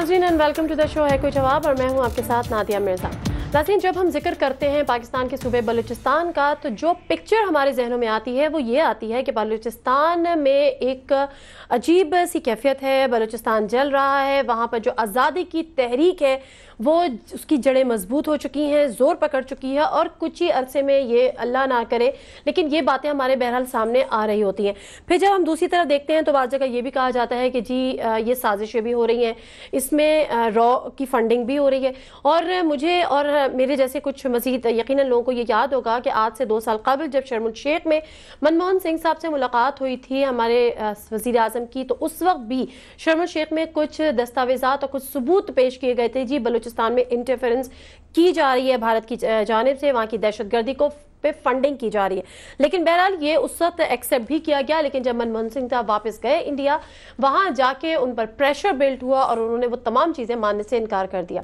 नाजीन and welcome to the show है कोई जवाब और मैं हूँ आपके साथ नादिया मिर्ज़ा नाजीन जब हम जिक्र करते हैं पाकिस्तान के सूबे बलूचिस्तान का तो जो पिक्चर हमारे जहनों में आती है वो ये आती है कि बलूचिस्तान में एक अजीब सी कैफियत है बलूचिस्तान जल रहा है वहाँ पर जो आज़ादी की तहरीक है वो उसकी जड़ें मजबूत हो चुकी हैं जोर पकड़ चुकी है और कुछ ही अरसे में ये अल्लाह ना करे लेकिन ये बातें हमारे बहरहाल सामने आ रही होती हैं फिर जब हम दूसरी तरफ देखते हैं तो बाद जगह ये भी कहा जाता है कि जी ये साजिशें भी हो रही हैं इसमें रॉ की फंडिंग भी हो रही है और मुझे और मेरे जैसे कुछ मजीद यकीन लोगों को ये याद होगा कि आज से दो साल कबल जब शर्मुल शेख में मनमोहन सिंह साहब से मुलाकात हुई थी हमारे वजीर अजम की तो उस वक्त भी शर्मुल शेख में कुछ दस्तावेजा और कुछ सबूत पेश किए गए थे जी बलोचि बलूचिस्तान में इंटरफेरेंस की जा रही है भारत की जानब से वहाँ की दहशतगर्दी को पे फंडिंग की जा रही है लेकिन बहरहाल ये उस वक्त एक्सेप्ट भी किया गया लेकिन जब मनमोहन सिंह साहब वापस गए इंडिया वहां जाके उन पर प्रेशर बिल्ट हुआ और उन्होंने वो तमाम चीज़ें मानने से इनकार कर दिया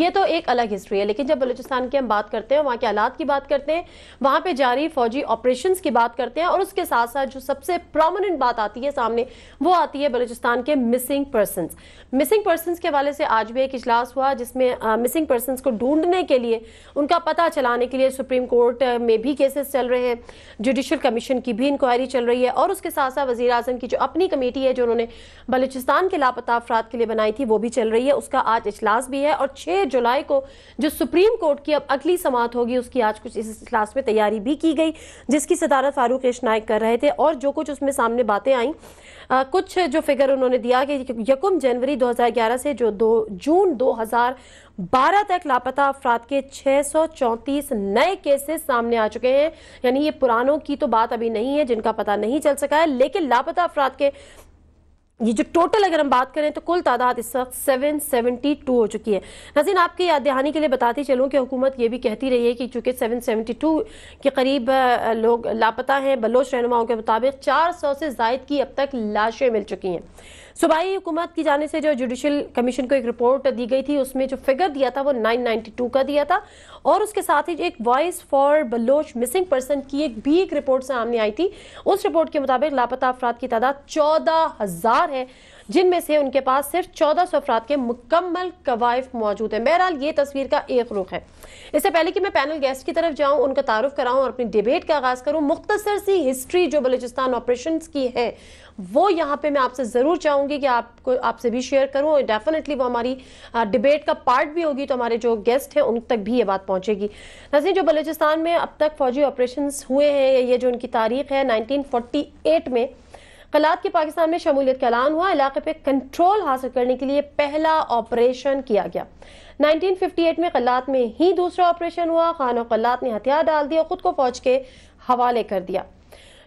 ये तो एक अलग हिस्ट्री है लेकिन जब बलूचिस्तान की हम बात करते हैं वहां के हालात की बात करते हैं वहां पर जारी फौजी ऑपरेशन की बात करते हैं और उसके साथ साथ जो सबसे प्रोमिनेंट बात आती है सामने वो आती है बलूचिस्तान के मिसिंग पर्सन मिसिंग पर्सन के हवाले से आज भी एक इजलास हुआ जिसमें मिसिंग पर्सन को ढूंढने के लिए उनका पता चलाने के लिए सुप्रीम कोर्ट में भी केसेस चल रहे हैं जुडिशल कमीशन की भी इंक्वायरी चल रही है और उसके साथ साथ वजी अजम की जो अपनी कमेटी है जो उन्होंने बलूचिस्तान के लापता अफराद के लिए बनाई थी वो भी चल रही है उसका आज इजलास भी है और छः जुलाई को जो सुप्रीम कोर्ट की अब अगली समात होगी उसकी आज कुछ इस इजलास में तैयारी भी की गई जिसकी सदारत फारूक एश नायक कर रहे थे और जो कुछ उसमें सामने बातें आई आ, कुछ जो फिगर उन्होंने दिया कि यकुम जनवरी 2011 से जो दो जून बारह तक लापता अफराद के चौतीस नए केसेस सामने आ चुके हैं यानी ये पुरानों की तो बात अभी नहीं है जिनका पता नहीं चल सका है लेकिन लापता अफराद के ये जो टोटल अगर हम बात करें तो कुल तादाद इस वक्त सेवन टू हो चुकी है नजीन आपकी याद दहानी के लिए बताती चलूं कि हुकूमत ये भी कहती रही है कि चूंकि सेवन सेवेंटी टू के करीब लोग लापता हैं बलोच रहनुमाओं के मुताबिक चार सौ से जायद की अब तक लाशें मिल चुकी हैं सूबाई हुकूमत की जाने से जो जुडिशल कमीशन को एक रिपोर्ट दी गई थी उसमें जो फिगर दिया था वो 992 का दिया था और उसके साथ ही एक voice for Baloch missing person की एक भी एक रिपोर्ट सामने आई थी उस रिपोर्ट के मुताबिक लापता अफराद की तादाद चौदह हजार है जिनमें से उनके पास सिर्फ चौदह सौ अफराद के मुकम्मल कवायफ मौजूद हैं बहरहाल ये तस्वीर का एक रुख है इससे पहले कि मैं पैनल गेस्ट की तरफ जाऊं उनका तारुफ कराऊं और अपनी डिबेट का आगाज करूं मुख्तसर सी हिस्ट्री जो बलूचिस्तान ऑपरेशन की है वो यहाँ पे मैं आपसे ज़रूर चाहूँगी कि आपको आपसे भी शेयर करूँ और डेफिनेटली वो हमारी डिबेट का पार्ट भी होगी तो हमारे जो गेस्ट हैं उन तक भी ये बात पहुँचेगी नजरी जो बलूचिस्तान में अब तक फौजी ऑपरेशन हुए हैं ये जो उनकी तारीख है नाइनटीन में कलात के पाकिस्तान में शमूलियत का ऐलान हुआ इलाके पे कंट्रोल हासिल करने के लिए पहला ऑपरेशन किया गया 1958 में कलात में ही दूसरा ऑपरेशन हुआ खान और कलात ने हथियार डाल दिया खुद को फौज के हवाले कर दिया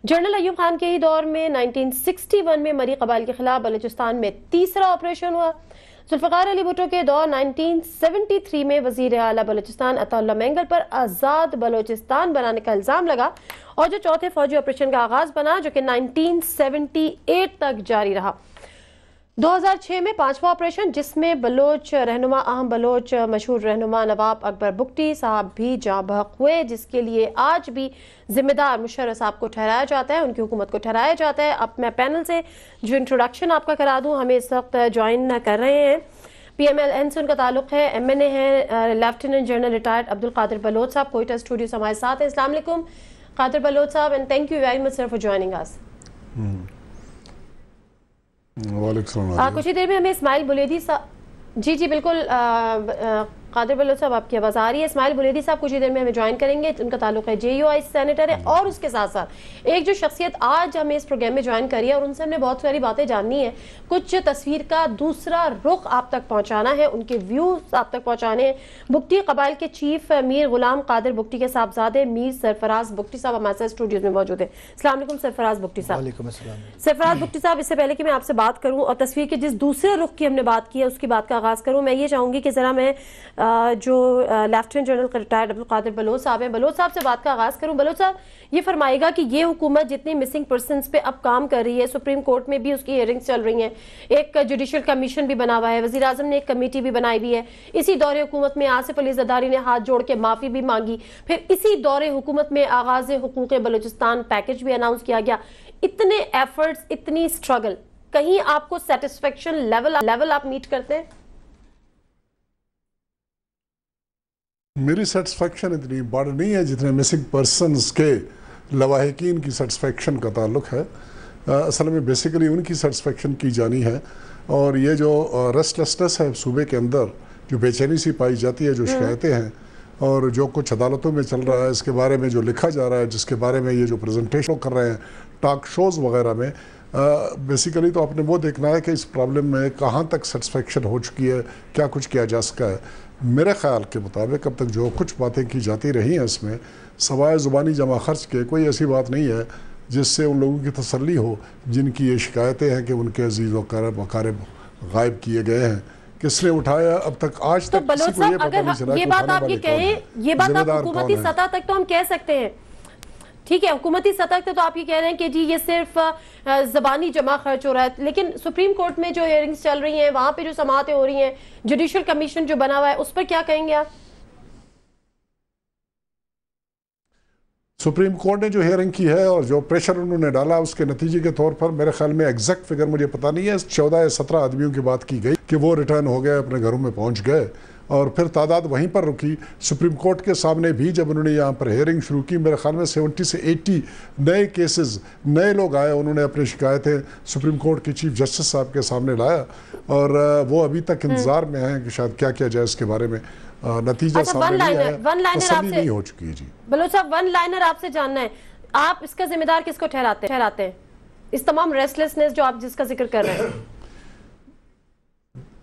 जनरल अयूब खान के ही दौर में 1961 में मरी कबाइल के खिलाफ बलूचिस्तान में तीसरा ऑपरेशन हुआ जुल्फ़ार अली भुटो के दौर 1973 में वजीर अला बलोचिस्तान अताउल्ला मैंगर पर आज़ाद बलोचिस्तान बनाने का इल्ज़ाम लगा और जो चौथे फौजी ऑपरेशन का आगाज़ बना जो कि 1978 तक जारी रहा 2006 में पांचवा ऑपरेशन जिसमें बलोच रहनुमा अहम बलोच मशहूर रहनुमा नवाब अकबर बुकटी साहब भी जहाँ बहक हुए जिसके लिए आज भी जिम्मेदार मुशर्रफ साहब को ठहराया जाता है उनकी हुकूमत को ठहराया जाता है अब मैं पैनल से जो इंट्रोडक्शन आपका करा दूँ हमें इस वक्त ज्वाइन कर रहे हैं पी एम एल एन से उनका ताल्लुक है एम एन ए है lieutenant general retired Abdul Qadir Baloch साहब कोयटा स्टूडियो हमारे साथ हैं असलम कादिर बलोच साहब and thank you very much sir for joining us कुछ ही देर में हमें इस्माइल बुलेदी जी जी बिल्कुल आ, आ, कादिर बलोच साहब आपकी आवाज़ आ रही है इसमाइल बुलेदी साहब कुछ ही देर में हमें ज्वाइन करेंगे उनका ताल्लुक है जे यू आई सैनिटर है और उसके साथ साथ एक जो शख्सियत आज हमें इस प्रोग्राम में ज्वाइन करी है और उनसे हमने बहुत सारी बातें जाननी है कुछ तस्वीर का दूसरा रुख आप तक पहुँचाना है उनके व्यूज आप तक पहुँचाने हैं बुगटी कबाइल के चीफ मीर गुलाम कादिर बुगटी के साहबजादे मीर सरफराज बुगटी साहब हमारे साथ स्टूडियोज में मौजूद है असल सरफराज बुगटी साहब सरफराज बुगटी साहब इससे पहले कि मैं आपसे बात करूँ और तस्वीर के जिस दूसरे रुख की हमने बात की है उसकी बात का आगाज़ करूँ मैं ये चाहूँगी कि ज़रा मैं जो lieutenant general retired Abdul Qadir Baloch साहब हैं बलोच साहब से बात का आगाज़ करूं बलोच साहब ये फरमाएगा कि ये हुकूमत जितनी मिसिंग पर्सन पे अब काम कर रही है सुप्रीम कोर्ट में भी उसकी हेयरिंग्स चल रही हैं एक जुडिशल कमीशन भी बना हुआ है वजी अजम ने एक कमेटी भी बनाई हुई है इसी दौरे हुकूमत में आसिफ अली जदारी ने हाथ जोड़ के माफ़ी भी मांगी फिर इसी दौरे हुकूमत में आगाज़ हकूक बलोचिस्तान पैकेज भी अनाउंस किया गया इतने एफर्ट्स इतनी स्ट्रगल कहीं आपको सेटिस्फेक्शन लेवल लेवल आप मीट करते हैं मेरी सेटिस्फेक्शन इतनी बढ़ नहीं है जितने मिसिंग पर्सन के लवाहकिन की सेटिस्फेक्शन का ताल्लुक है असल में बेसिकली उनकी सेटिस्फेक्शन की जानी है और ये जो रेस्टलेसनेस है सूबे के अंदर जो बेचैनी सी पाई जाती है जो हम्म। शिकायतें हैं और जो कुछ अदालतों में चल रहा है इसके बारे में जो लिखा जा रहा है जिसके बारे में ये जो प्रेजेंटेशन कर रहे हैं टॉक शोज़ वगैरह में बेसिकली तो आपने वो देखना है कि इस प्रॉब्लम में कहाँ तक सेटिस्फेक्शन हो चुकी है क्या कुछ किया जा सका है मेरे ख्याल के मुताबिक अब तक जो कुछ बातें की जाती रही हैं इसमें सवाए ज़ुबानी जमा खर्च के कोई ऐसी बात नहीं है जिससे उन लोगों की तसली हो जिनकी ये शिकायतें हैं कि उनके अजीज़ वकार वकार गायब किए गए हैं किसने उठाया अब तक आज तो तक किसी को ये पता नहीं चला ये बात आप ये कहें ये बात आप हुकूमती सतह तक तो हम कह सकते हैं ठीक है हुकूमती सतह तो आप ये कह रहे हैं कि जी ये सिर्फ जबानी जमा खर्च हो रहा है लेकिन सुप्रीम कोर्ट में जो हियरिंग्स चल रही हैं वहाँ पे जो समातें हो रही हैं जुडिशल कमीशन जो बना हुआ है उस पर क्या कहेंगे आप सुप्रीम कोर्ट ने जो हेयरिंग की है और जो प्रेशर उन्होंने डाला उसके नतीजे के तौर पर मेरे ख्याल में एग्जैक्ट फिगर मुझे पता नहीं है चौदह या सत्रह आदमियों की बात की गई कि वो रिटर्न हो गए अपने घरों में पहुंच गए और फिर तादाद वहीं पर रुकी सुप्रीम कोर्ट के सामने भी जब उन्होंने यहाँ पर हेयरिंग शुरू की मेरे ख्याल में सेवेंटी से एट्टी नए केसेस नए लोग आए उन्होंने अपनी शिकायतें सुप्रीम कोर्ट के चीफ जस्टिस साहब के सामने लाया और वो अभी तक हम्म। इंतज़ार में हैं कि शायद क्या किया जाए इसके बारे में नतीजा अच्छा, सामने नहीं हो चुकी है जी बलोच साहब वन लाइनर आपसे जानना है आप इसका जिम्मेदार किसको ठहराते ठहराते हैं इस तमाम रेस्टलेसनेस जो आप जिसका जिक्र कर रहे हैं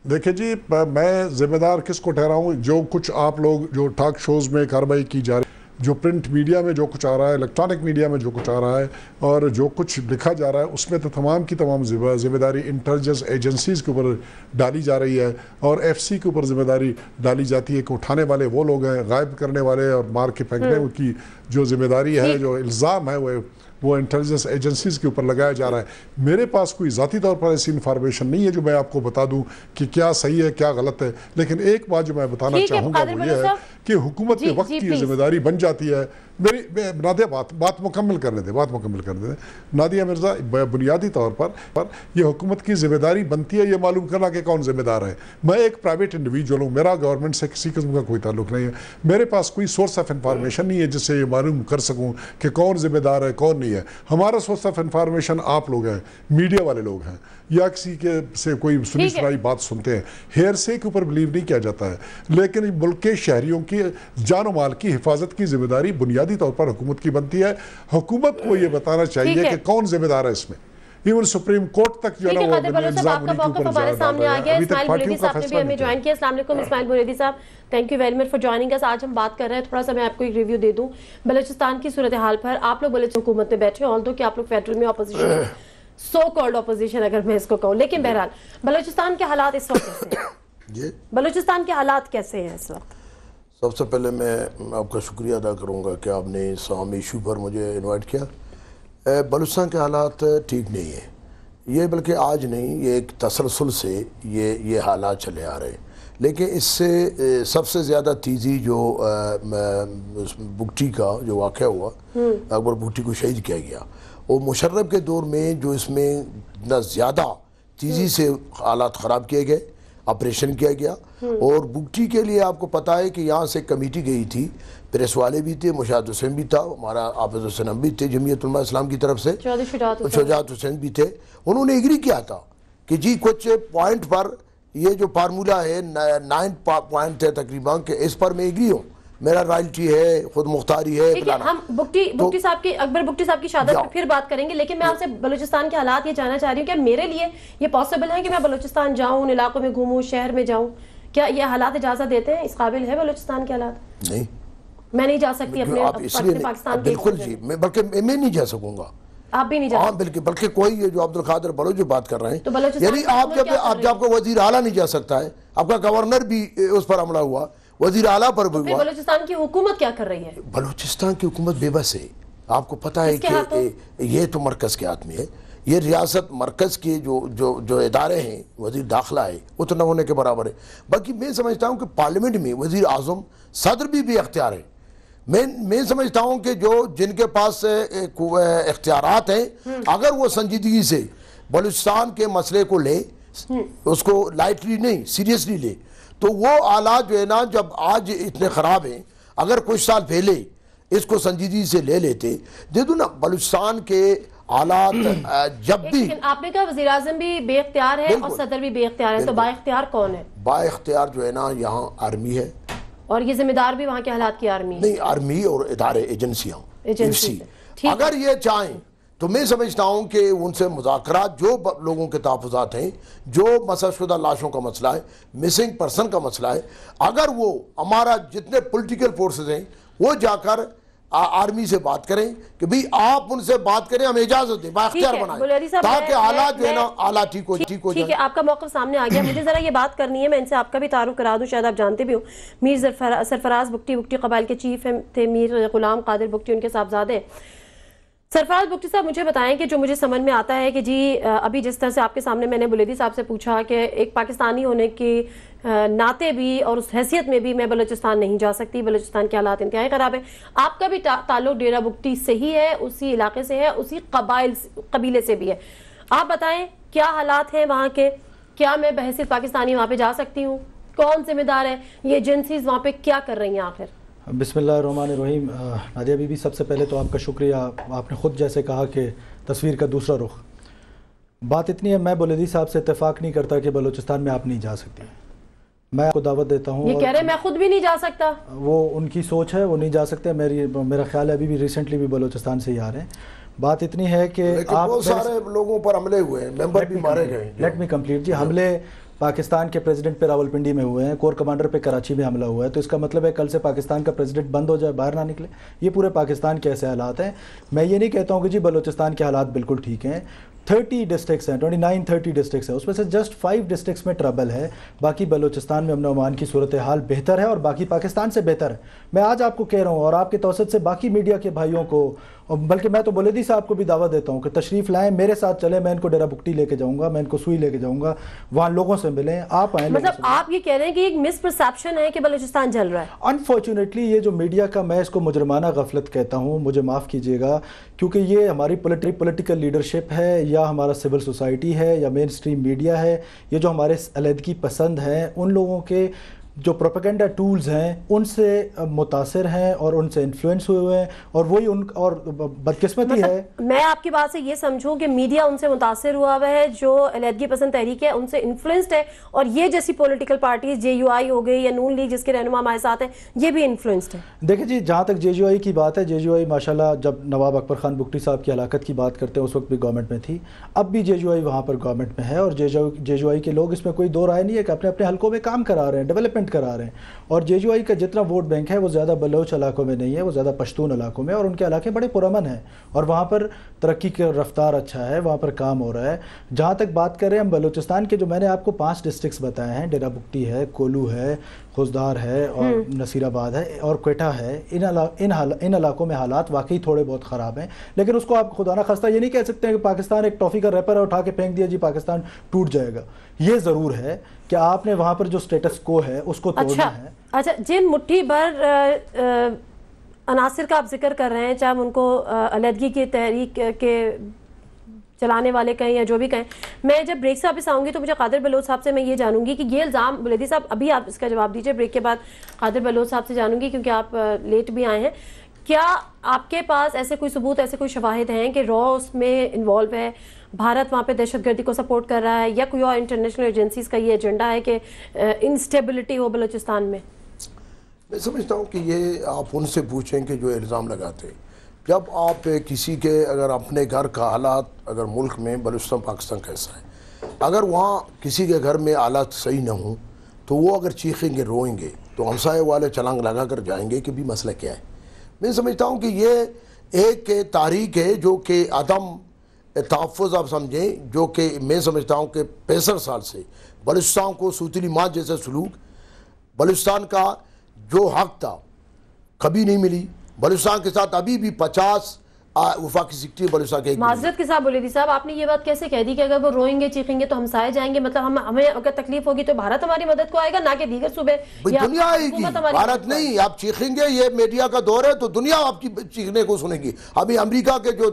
देखिए जी मैं जिम्मेदार किसको हूँ जो कुछ आप लोग जो टॉक शोज़ में कार्रवाई की जा रही जो प्रिंट मीडिया में जो कुछ आ रहा है इलेक्ट्रॉनिक मीडिया में जो कुछ आ रहा है और जो कुछ लिखा जा रहा है उसमें तो तमाम की तमाम जिम्मेदारी इंटेलिजेंस एजेंसीज़ के ऊपर डाली जा रही है और एफसी के ऊपर जिम्मेदारी डाली जाती है कि उठाने वाले वो लोग हैं गायब करने वाले और मार के फेंकने हम्म। की जो जिम्मेदारी है जो इल्ज़ाम है वह वो इंटेलिजेंस एजेंसीज़ के ऊपर लगाया जा रहा है मेरे पास कोई ज़ाती तौर पर ऐसी इन्फॉर्मेशन नहीं है जो मैं आपको बता दूँ कि क्या सही है क्या गलत है लेकिन एक बात जो मैं बताना चाहूँगा वो ये है कि हुकूमत के वक्त की जिम्मेदारी बन जाती है मेरी नादिया बात बात मुकम्मल करने दें बात मुकम्मल करने दें नादिया मिर्ज़ा बुनियादी तौर पर पर यह हुकूमत की जिम्मेदारी बनती है ये मालूम करना कि कौन जिम्मेदार है मैं एक प्राइवेट इंडिविजुअल हूँ मेरा गवर्नमेंट से किसी किस्म का कोई ताल्लुक नहीं है मेरे पास कोई सोर्स ऑफ इंफॉर्मेशन नहीं है जिससे ये मालूम कर सकूँ कि कौन जिम्मेदार है कौन नहीं है हमारा सोर्स ऑफ इंफॉर्मेशन आप लोग हैं मीडिया वाले लोग हैं या किसी के से कोई सुनी सुनाई बात सुनते हैं हेयर से के ऊपर बिलीव नहीं किया जाता है लेकिन मुल्क के शहरीों की होती है जान माल की हिफाजत की जिम्मेदारी बुनियादी तौर पर हुकूमत की बनती है हुकूमत को ये बताना चाहिए कि कौन जिम्मेदार है इसमें इवन सुप्रीम कोर्ट तक जो है ना हमारे सामने आ गया इस्माइल बुरेदी साहब ने भी हमें ज्वाइन किया अस्सलाम वालेकुम इस्माइल बुरेदी साहब thank you very much for joining us आज हम बात कर रहे हैं थोड़ा सा मैं आपको एक रिव्यू दे दूं बलूचिस्तान की सूरत हाल पर आप लोग बलूच हुकूमत में बैठे ऑल दो कि आप लोग फेडरल में अपोजिशन सो कॉल्ड अपोजिशन अगर मैं इसको कहूँ लेकिन बहरहाल बलूचिस्तान के हालात इस वक्त कैसे हैं बलूचिस्तान के हालात कैसे हैं इस वक्त सबसे पहले मैं आपका शुक्रिया अदा करूँगा कि आपने इस आम इशू पर मुझे इनवाइट किया बलुचान के हालात ठीक नहीं है ये बल्कि आज नहीं ये एक तसलसल से ये ये हालात चले आ रहे हैं लेकिन इससे सबसे ज़्यादा तेज़ी जो बुगटी का जो वाक़ हुआ हम्म। अकबर बुगटी को शहीद किया गया वो मुशर्रफ के दौर में जो इसमें न ज़्यादा तेज़ी हम्म। से हालात ख़राब किए गए ऑपरेशन किया गया और बुगटी के लिए आपको पता है कि यहाँ से कमेटी गई थी प्रेस वाले भी थे मुशाद हुसैन भी था हमारा आफिज हुसैन भी थे जमीयत इस्लाम की तरफ से शजात हुसैन भी थे उन्होंने एग्री किया था कि जी कुछ पॉइंट पर ये जो फार्मूला है नाइन पॉइंट है तकरीबन कि इस पर मैं एग्री हूँ मेरा रॉयल्टी है खुद मुख्तारी है हम बुक्टी तो बुक्टी तो, साहब की अकबर बुक्टी साहब की शादत पर फिर बात करेंगे लेकिन मैं आपसे बलूचिस्तान के हालात ये जानना चाह रही हूँ कि मेरे लिए ये पॉसिबल है कि मैं बलूचिस्तान जाऊँ उन इलाकों में घूमू शहर में जाऊँ क्या ये हालात इजाजत देते हैं इस काबिल है बलूचिस्तान के हालात नहीं मैं नहीं जा सकती अपने आप इसलिए पाकिस्तान बिल्कुल जी मैं बल्कि मैं नहीं जा सकूंगा आप भी नहीं जा हाँ बिल्कुल बल्कि कोई ये जो अब्दुल खादर बड़ो जो बात कर रहे हैं तो यानी आप जब आप जब आपको वजीर आला नहीं जा सकता है आपका गवर्नर भी उस पर हमला हुआ वजीर आला पर तो बलोचिस्तान की हुकूमत क्या कर रही है बलोचिस्तान की हुकूमत बेबस है आपको पता है कि ये तो मरकज़ के हाथ में है ये रियासत मरकज़ के जो जो जो इदारे हैं वजीर दाखिला है वो तो न होने के बराबर है बाकी मैं समझता हूँ कि पार्लियामेंट में वजीर अजम सदर भी भी अख्तियार है मैं मैं समझता हूँ कि जो जिनके पास इख्तियार हैं हम्म। अगर वो संजीदगी से बलूचिस्तान के मसले को ले हम्म। उसको लाइटली नहीं सीरियसली ले तो वो आला जो है ना जब आज इतने ख़राब हैं अगर कुछ साल पहले इसको संजीदगी से ले लेते दे दो ना बलुस्तान के आलात जब भी आपने कहा वजी अजम भी बेख्तियार है और सदर भी बेख्तियार है तो बाख्तियार कौन है बाख्तियार जो है ना यहाँ आर्मी है और ये जिम्मेदार भी वहाँ के हालात की आर्मी नहीं आर्मी और इधारे एजेंसियाँ अगर ये चाहें तो मैं समझता हूँ कि उनसे मुजाकर जो लोगों के तहफात हैं जो मसशुदा लाशों का मसला है मिसिंग पर्सन का मसला है अगर वो हमारा जितने पोलिटिकल फोर्सेज हैं वो जाकर आ, आर्मी से बात करें कि भाई आप उनसे बात करें हमें इजाजत दें बाख्तियार बनाए ताकि आला जो है ना आला ठीक हो ठीक हो ठीक है आपका मौका सामने आ गया मुझे जरा ये बात करनी है मैं इनसे आपका भी तारुफ करा दूं शायद आप जानते भी हो मीर सरफराज बुकटी बुकटी कबाइल के चीफ थे मीर गुलाम कादिर बुकटी उनके साहबजादे सरफराज बुक्टी साहब मुझे बताएं कि जो मुझे समझ में आता है कि जी अभी जिस तरह से आपके सामने मैंने बुलेदी साहब से पूछा कि एक पाकिस्तानी होने के नाते भी और उस हैसियत में भी मैं बलूचिस्तान नहीं जा सकती बलूचिस्तान के हालात इंतहाई ख़राब है आपका भी ता, ताल्लुक डेरा बुक्टी से ही है उसी इलाके से है उसी कबाइल कबीले से भी है आप बताएं क्या हालात हैं वहाँ के क्या मैं बहसीत पाकिस्तानी वहाँ पर जा सकती हूँ कौन जिम्मेदार है ये एजेंसीज वहाँ पर क्या कर रही हैं आखिर रहीम नादिया बीबी सबसे पहले तो आपका शुक्रिया आपने ख़ुद जैसे कहा कि तस्वीर का दूसरा रुख बात इतनी है मैं बलेदी साहब से इतफाक़ नहीं करता कि बलोचिस्तान में आप नहीं जा सकती मैं आपको दावत देता हूँ कह रहे मैं खुद भी नहीं जा सकता वो उनकी सोच है वो नहीं जा सकते मेरी मेरा ख्याल है अभी भी रिसेंटली भी बलोचिस्तान से ही आ रहे हैं बात इतनी है कि आप सारे लोगों पर हमले हुए हैं मेंबर भी मारे गए लेट मी कंप्लीट जी हाँ। हमले पाकिस्तान के प्रेसिडेंट पे रावलपिंडी में हुए हैं कोर कमांडर पे कराची में हमला हुआ है तो इसका मतलब है कल से पाकिस्तान का प्रेसिडेंट बंद हो जाए बाहर ना निकले ये पूरे पाकिस्तान के ऐसे हालात हैं मैं ये नहीं कहता हूँ कि जी बलोचिस्तान के हालात बिल्कुल ठीक हैं थर्टी डिस्ट्रिक्स हैं ट्वेंटी नाइन थर्टी डिस्ट्रिक्स हैं उसमें से जस्ट फाइव डिस्ट्रिक्स में ट्रबल है बाकी बलोचिस्तान में अमन अमान की सूरत हाल बेहतर है और बाकी पाकिस्तान से बेहतर है मैं आज आपको कह रहा हूँ और आपके तोसत से बाकी मीडिया के भाइयों को और बल्कि मैं तो बलेदी साहब को भी दावा देता हूँ कि तशरीफ़ लाएं मेरे साथ चले मैं इनको डेरा बुकटी लेके जाऊँगा मैं इनको सुई लेके जाऊँगा वहाँ लोगों से मिलें आप आए मतलब आप ये कह रहे हैं कि एक मिस है कि बलूचिस्तान जल रहा है अनफॉर्चुनेटली ये जो मीडिया का मैं इसको मुजरमाना गफलत कहता हूँ मुझे माफ़ कीजिएगा क्योंकि ये हमारी पोलिटिक पोलिटिकल लीडरशिप है या हमारा सिविल सोसाइटी है या मेन स्ट्रीम मीडिया है ये जो हमारे अलहदगी पसंद हैं उन लोगों के जो प्रोपेगेंडा टूल्स हैं उनसे मुतासर हैं और उनसे इन्फ्लुएंस हुए हुए हैं और वही उन और बदकिस्मती मतलब है मैं आपकी बात से ये समझूं कि मीडिया उनसे मुतासर हुआ हुआ है जो अलहदगी पसंद तहरीक है उनसे इन्फ्लुएंस्ड है और ये जैसी political parties J U I हो गई या नून लीग जिसके रहनुमा हमारे साथ हैं ये भी इन्फ्लुएंस्ड है देखिए जी जहाँ तक जे आई की बात है जे यू माशाला जब नवाब अकबर खान बुकटी साहब की हलाकत की बात करते हैं उस वक्त भी गवर्नमेंट में थी अब भी जे यू आई वहाँ पर गवर्नमेंट में है और जे जे के लोग इसमें कोई दो राय नहीं है कि अपने अपने हल्कों में काम करा रहे हैं डेवलपमेंट प्रेजेंट करा रहे हैं और जे यू का जितना वोट बैंक है वो ज़्यादा बलोच इलाकों में नहीं है वो ज़्यादा पश्तून इलाकों में और उनके इलाके बड़े पुरमन हैं और वहाँ पर तरक्की का रफ्तार अच्छा है वहाँ पर काम हो रहा है जहाँ तक बात करें हम बलोचिस्तान के जो मैंने आपको पाँच डिस्ट्रिक्स बताए हैं डेरा है कोलू है खुजदार है और हम्म। नसीराबाद है और क्वेटा है इन इन इन इलाकों में हालात वाकई थोड़े बहुत ख़राब हैं लेकिन उसको आप खुदा ना खस्ता ये नहीं कह सकते हैं कि पाकिस्तान एक टॉफ़ी का रेपर उठा के फेंक दिया जी पाकिस्तान टूट जाएगा ये ज़रूर है कि आपने वहाँ पर जो स्टेटस को है उसको तोड़ना अच्छा, है अच्छा जिन मुठ्ठी भर अनासर का आप जिक्र कर रहे हैं चाहे उनको अलहदगी की तहरीक के चलाने वाले कहें या जो भी कहें मैं जब ब्रेक से वापस आऊँगी तो मुझे कादिर बलोच साहब से मैं ये जानूंगी कि ये इल्ज़ाम बुलेदी साहब अभी आप इसका जवाब दीजिए ब्रेक के बाद कादिर बलोच साहब से जानूंगी क्योंकि आप लेट भी आए हैं क्या आपके पास ऐसे कोई सबूत ऐसे कोई शवाहिद हैं कि रॉ उसमें इन्वॉल्व है भारत वहाँ पे दहशतगर्दी को सपोर्ट कर रहा है या कोई और इंटरनेशनल एजेंसीज का ये एजेंडा है कि इंस्टेबिलिटी हो बलोचिस्तान में मैं समझता हूँ कि ये आप उनसे पूछें कि जो इल्ज़ाम लगाते हैं जब आप किसी के अगर अपने घर का हालात अगर मुल्क में बलूचिस्तान पाकिस्तान कैसा है अगर वहाँ किसी के घर में हालात सही ना हों तो वो अगर चीखेंगे रोएंगे तो हमसाए वाले चलांग लगा कर जाएंगे कि भी मसला क्या है मैं समझता हूँ कि ये एक तारीख है जो कि आदम तहफ़ आप समझें जो कि मैं समझता हूँ कि पैंसठ साल से बलुस्तान को सूतली माँ जैसा सलूक बलुस्तान का जो हक था कभी नहीं मिली बलूसान के साथ अभी भी पचास वफाकी सेक्रेटरी बलूसा के माजरत के साथ बुलेदी साहब आपने ये बात कैसे कह दी कि अगर वो रोएंगे चीखेंगे तो हम साए जाएंगे मतलब हम हमें अगर तकलीफ होगी तो भारत हमारी मदद को आएगा ना कि दीगर सुबह दुनिया आएगी भारत नहीं आप चीखेंगे ये मीडिया का दौर है तो दुनिया आपकी चीखने को सुनेगी अभी अमरीका के जो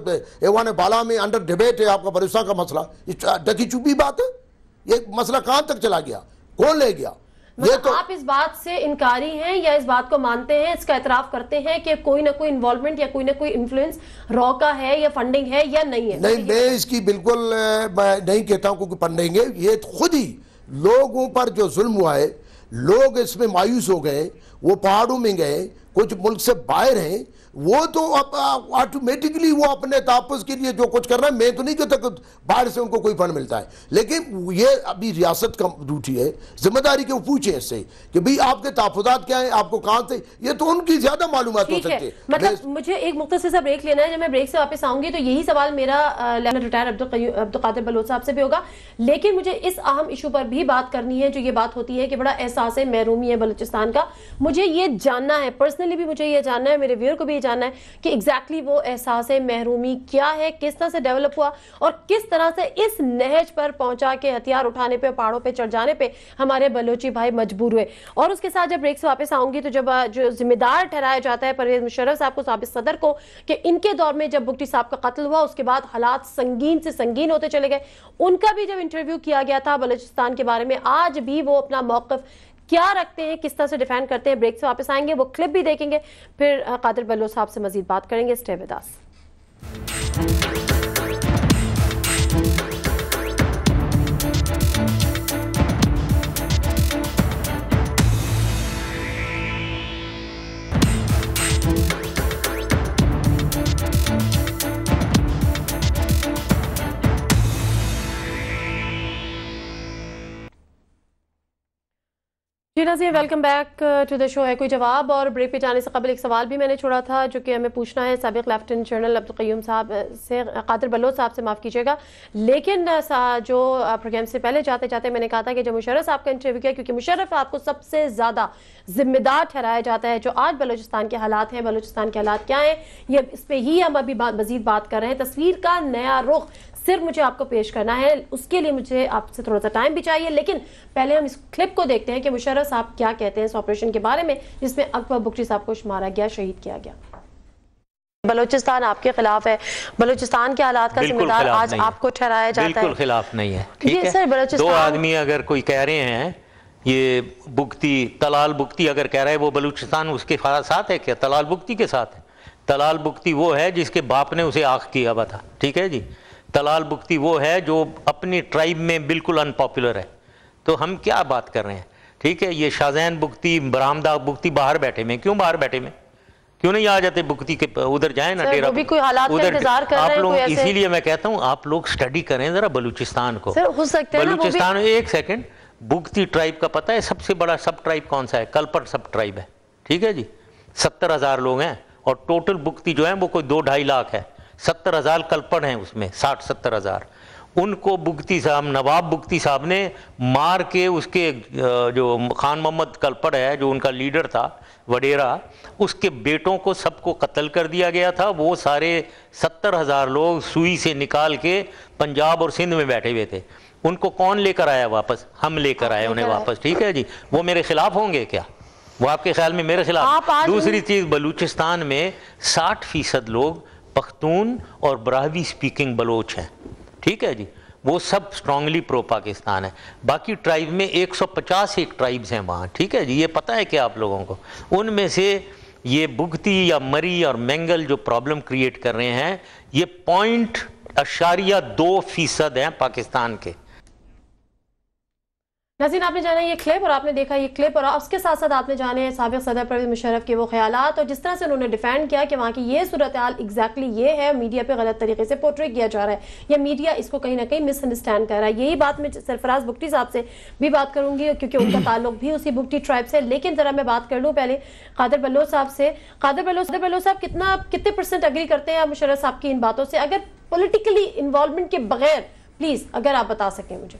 एवान बाला में अंडर डिबेट है आपका बलूसा का मसला डकी चुपी बात है ये मसला कहाँ तक चला गया कौन ले गया मतलब तो, आप इस बात से इनकारी हैं या इस बात को मानते हैं इसका एतराफ करते हैं कि कोई ना कोई इन्वॉल्वमेंट या कोई ना कोई इन्फ्लुएंस रॉ का है या फंडिंग है या नहीं है नहीं मैं इसकी बिल्कुल मैं नहीं कहता हूँ क्योंकि फंडिंग है ये तो खुद ही लोगों पर जो जुल्म हुआ है लोग इसमें मायूस हो गए वो पहाड़ों में गए कुछ मुल्क से बाहर हैं वो तो ऑटोमेटिकली वो अपने तापस के लिए जो कुछ कर रहा है मैं तो नहीं कहता बाहर से उनको कोई फंड मिलता है लेकिन ये अभी रियासत का ड्यूटी है जिम्मेदारी के वो पूछे इससे कि भाई आपके तहफात क्या हैं आपको कहाँ से ये तो उनकी ज़्यादा मालूम हो सकती है मतलब मुझे एक मुख्त सा ब्रेक लेना है जब मैं ब्रेक से वापस आऊंगी तो यही सवाल मेरा रिटायर अब्दुल कादिर बलोच साहब से भी होगा लेकिन मुझे इस अहम इशू पर भी बात करनी है जो ये बात होती है कि बड़ा एहसास है महरूमी है बलोचिस्तान का मुझे ये जानना है पर्सनली भी मुझे ये जानना है मेरे व्यूअर को भी जानना है कि एग्जैक्टली exactly वो एहसास महरूमी क्या है किस तरह से डेवलप हुआ और किस तरह से इस नहज पर पहुंचा के हथियार उठाने पे पहाड़ों पे चढ़ जाने पे हमारे बलोची भाई मजबूर हुए और उसके साथ जब ब्रेक से वापस आऊंगी तो जब जो जिम्मेदार ठहराया जाता है परवेज मुशरफ साहब को सबक सदर को कि इनके दौर में जब बुक्टी साहब का कत्ल हुआ उसके बाद हालात संगीन से संगीन होते चले गए उनका भी जब इंटरव्यू किया गया था बलोचिस्तान के बारे में आज भी वो अपना मौकफ क्या रखते हैं किस तरह से डिफेंड करते हैं ब्रेक से वापस आएंगे वो क्लिप भी देखेंगे फिर कादिर बल्लो साहब से मजीद बात करेंगे स्टे विदास जी नाजी welcome back to the show है कोई जवाब और ब्रेक पे जाने से कबल एक सवाल भी मैंने छोड़ा था जो कि हमें पूछना है सबक लेफ्टिनेंट जनरल क्यूम साहब uh, से कादर बलोच साहब से माफ़ कीजिएगा लेकिन uh, जो प्रोग्राम uh, से पहले जाते जाते मैंने कहा था कि जब मुशरफ साहब का इंटरव्यू किया क्योंकि मुशरफ आपको सबसे ज़्यादा जिम्मेदार ठहराया जाता है जो आज बलोचिस्तान के हालात हैं बलोचिस्तान के हालात क्या हैं ये इस पर ही हम अभी मजीद बात कर रहे हैं तस्वीर का नया रुख सिर्फ मुझे आपको पेश करना है उसके लिए मुझे आपसे थोड़ा सा टाइम भी चाहिए लेकिन पहले हम इस क्लिप को देखते हैं कि मुशर्रफ साहब क्या कहते हैं इस ऑपरेशन के बारे में जिसमें अकबर बुखरी साहब को मारा गया शहीद किया गया बलोचिस्तान आपके खिलाफ है बलोचिस्तान के हालात का जिम्मेदार आज आपको ठहराया जाता है खिलाफ नहीं है ठीक है सर बलोचिस्तान आदमी अगर कोई कह रहे हैं ये बुगती तलाल बुगती अगर कह रहा है वो बलूचिस्तान उसके साथ है क्या तलाल बुगती के साथ है तलाल बुगती वो है जिसके बाप ने उसे आख किया हुआ था ठीक है जी तलाल बुख्ती वो है जो अपनी ट्राइब में बिल्कुल अनपॉपुलर है तो हम क्या बात कर रहे हैं ठीक है ये शाहजैन बुख्ती बरामदा बुख्ती बाहर बैठे में क्यों बाहर बैठे में क्यों नहीं आ जाते बुख्ती के उधर जाए ना डेरा भी कोई हालात उधर इंतजार कर आप लोग इसीलिए मैं कहता हूँ आप लोग स्टडी करें जरा बलूचिस्तान को सर हो बलूचिस्तान एक सेकेंड बुगती ट्राइब का पता है सबसे बड़ा सब ट्राइब कौन सा है कल्पर सब ट्राइब है ठीक है जी सत्तर हज़ार लोग हैं और टोटल बुगती जो है वो कोई दो ढाई लाख है सत्तर हज़ार कल्पण हैं उसमें साठ सत्तर हज़ार उनको बुगती साहब नवाब बुगती साहब ने मार के उसके जो खान मोहम्मद कल्पड़ है जो उनका लीडर था वडेरा उसके बेटों को सबको कत्ल कर दिया गया था वो सारे सत्तर हज़ार लोग सुई से निकाल के पंजाब और सिंध में बैठे हुए थे उनको कौन लेकर आया वापस हम लेकर आए उन्हें वापस ठीक है जी वो मेरे खिलाफ होंगे क्या वो आपके ख्याल में मेरे खिलाफ दूसरी चीज़ बलूचिस्तान में साठ फीसद लोग पख्तून और ब्राहवी स्पीकिंग बलोच हैं ठीक है जी वो सब स्ट्रांगली प्रो पाकिस्तान है बाकी ट्राइब में 150 एक ट्राइब्स हैं वहाँ ठीक है जी ये पता है क्या आप लोगों को उनमें से ये बुगती या मरी और मैंगल जो प्रॉब्लम क्रिएट कर रहे हैं ये पॉइंट अशारिया दो फीसद हैं पाकिस्तान के नजीन आपने जाना ये क्लिप और आपने देखा ये क्लिप और उसके साथ साथ आपने जाने सबक सदर परवेज मुशरफ के वो ख्यालात और जिस तरह से उन्होंने डिफेंड किया कि वहाँ की ये सूरत हाल एग्जैक्टली ये है मीडिया पे गलत तरीके से पोर्ट्रेट किया जा रहा है या मीडिया इसको कहीं ना कहीं मिसअंडरस्टैंड कर रहा है यही बात मैं सरफराज बुगटी साहब से भी बात करूँगी क्योंकि उनका ताल्लुक भी उसी बुगटी ट्राइब से लेकिन ज़रा मैं बात कर लूँ पहले कादर बल्लो साहब से कादर बल्लो बल्लो साहब कितना कितने परसेंट अग्री करते हैं आप मुशरफ साहब की इन बातों से अगर पोलिटिकली इन्वॉलमेंट के बगैर प्लीज़ अगर आप बता सकें मुझे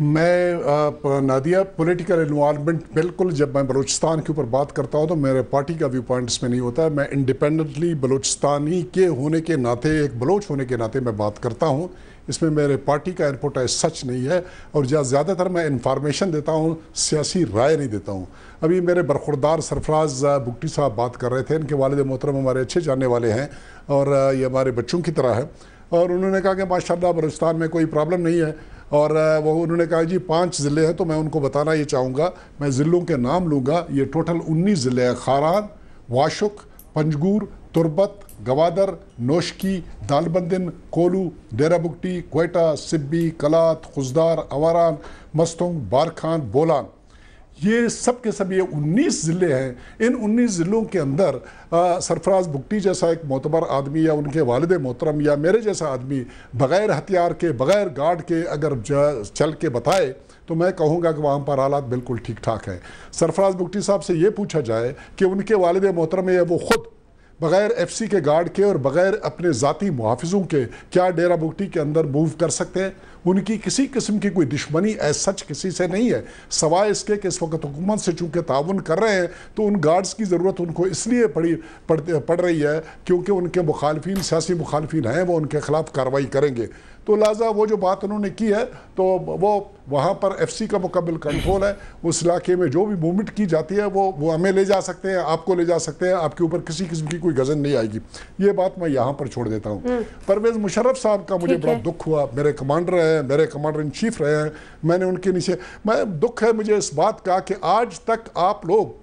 मैं नादिया पॉलिटिकल इन्वायरमेंट बिल्कुल जब मैं बलूचिस्तान के ऊपर बात करता हूँ तो मेरे पार्टी का व्यू पॉइंट इसमें नहीं होता है मैं इंडिपेंडेंटली बलूचिस्तानी के होने के नाते एक बलोच होने के नाते मैं बात करता हूँ इसमें मेरे पार्टी का इनपुट है सच नहीं है और जहाँ ज़्यादातर मैं इन्फॉर्मेशन देता हूँ सियासी राय नहीं देता हूँ अभी मेरे बरखुरदार सरफराज बुगटी साहब बात कर रहे थे इनके वालद मोहतरम हमारे अच्छे जानने वाले हैं और ये हमारे बच्चों की तरह है और उन्होंने कहा कि माशा बलूचिस्तान में कोई प्रॉब्लम नहीं है और वो उन्होंने कहा जी पांच ज़िले हैं तो मैं उनको बताना ये चाहूँगा मैं ज़िलों के नाम लूँगा ये टोटल उन्नीस ज़िले हैं खारान वाशुक पंजगूर तुरबत गवादर नोशकी दालबंदिन कोलू डेराबुगटी कोयटा सिब्बी कलात खुजदार अवारान मस्तुंग बारखान बोलान ये सब के सब ये 19 ज़िले हैं इन 19 ज़िलों के अंदर सरफराज बुगटी जैसा एक मोतबर आदमी या उनके वालद मोहतरम या मेरे जैसा आदमी बग़ैर हथियार के बग़ैर गार्ड के अगर चल के बताए तो मैं कहूँगा कि वहाँ पर हालात बिल्कुल ठीक ठाक हैं सरफराज बुगटी साहब से ये पूछा जाए कि उनके वालद मोहतरम या वो ख़ुद बग़ैर एफसी के गार्ड के और बग़ैर अपने ज़ाती मुहाफ़ों के क्या डेरा बुगटी के अंदर मूव कर सकते हैं उनकी किसी किस्म की कोई दुश्मनी एज सच किसी से नहीं है सवाए इसके कि इस वक्त हुकूमत से चूँकि ताउन कर रहे हैं तो उन गार्ड्स की ज़रूरत उनको इसलिए पड़ी पड़, पड़ रही है क्योंकि उनके मुखालफी सियासी मुखालफी हैं वो उनके खिलाफ कार्रवाई करेंगे तो लिहाजा वो जो बात उन्होंने की है तो वो वहाँ पर एफ सी का मुकम्मल कंट्रोल है उस इलाके में जो भी मूवमेंट की जाती है वो वो हमें ले जा सकते हैं आपको ले जा सकते हैं आपके ऊपर किसी किस्म की कोई गजन नहीं आएगी ये बात मैं यहाँ पर छोड़ देता हूँ हम्म। परवेज़ मुशर्रफ साहब का मुझे बड़ा दुख हुआ मेरे कमांडर हैं मेरे कमांडर इन चीफ रहे हैं मैंने उनके नीचे मैं दुख है मुझे इस बात का कि आज तक आप लोग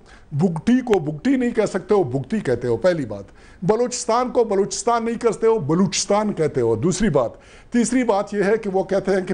बुगटी को बुगटी नहीं कह सकते हो बुगटी कहते हो पहली बात बलूचिस्तान को बलूचिस्तान नहीं करते हो बलूचिस्तान कहते हो दूसरी बात तीसरी बात यह है कि वो कहते हैं कि